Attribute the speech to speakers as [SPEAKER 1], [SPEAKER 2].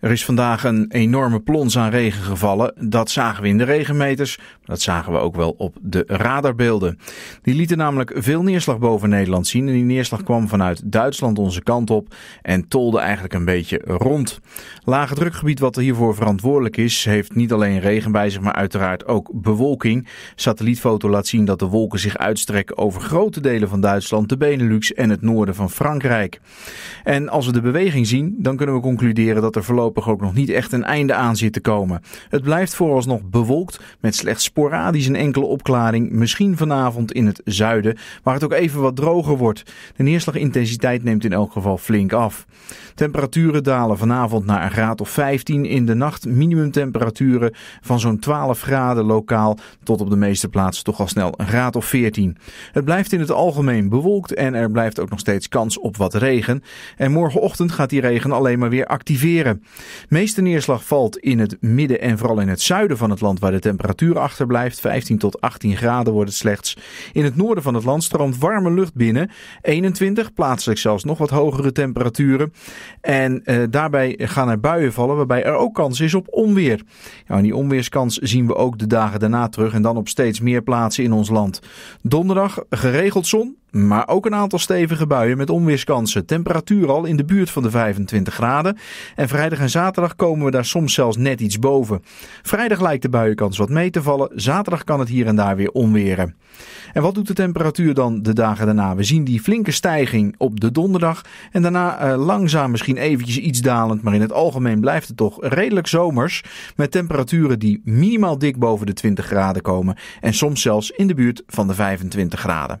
[SPEAKER 1] Er is vandaag een enorme plons aan regen gevallen. Dat zagen we in de regenmeters. Dat zagen we ook wel op de radarbeelden. Die lieten namelijk veel neerslag boven Nederland zien. En die neerslag kwam vanuit Duitsland onze kant op en tolde eigenlijk een beetje rond. Lage drukgebied wat hiervoor verantwoordelijk is, heeft niet alleen regen bij zich, maar uiteraard ook bewolking. Satellietfoto laat zien dat de wolken zich uitstrekken over grote delen van Duitsland, de Benelux en het noorden van Frankrijk. En als we de beweging zien, dan kunnen we concluderen dat er voorlopig voorlopig ook nog niet echt een einde aan zit te komen. Het blijft vooralsnog bewolkt met slechts sporadisch een enkele opklaring, misschien vanavond in het zuiden, waar het ook even wat droger wordt. De neerslagintensiteit neemt in elk geval flink af. Temperaturen dalen vanavond naar een graad of 15 in de nacht, minimumtemperaturen van zo'n 12 graden lokaal tot op de meeste plaatsen toch al snel een graad of 14. Het blijft in het algemeen bewolkt en er blijft ook nog steeds kans op wat regen. En morgenochtend gaat die regen alleen maar weer activeren meeste neerslag valt in het midden en vooral in het zuiden van het land waar de temperatuur achterblijft. 15 tot 18 graden wordt het slechts. In het noorden van het land stroomt warme lucht binnen. 21, plaatselijk zelfs nog wat hogere temperaturen. En eh, daarbij gaan er buien vallen waarbij er ook kans is op onweer. Nou, en die onweerskans zien we ook de dagen daarna terug en dan op steeds meer plaatsen in ons land. Donderdag geregeld zon, maar ook een aantal stevige buien met onweerskansen. Temperatuur al in de buurt van de 25 graden. En vrijdag en zaterdag komen we daar soms zelfs net iets boven. Vrijdag lijkt de buienkans wat mee te vallen. Zaterdag kan het hier en daar weer onweren. En wat doet de temperatuur dan de dagen daarna? We zien die flinke stijging op de donderdag. En daarna eh, langzaam misschien eventjes iets dalend. Maar in het algemeen blijft het toch redelijk zomers. Met temperaturen die minimaal dik boven de 20 graden komen. En soms zelfs in de buurt van de 25 graden.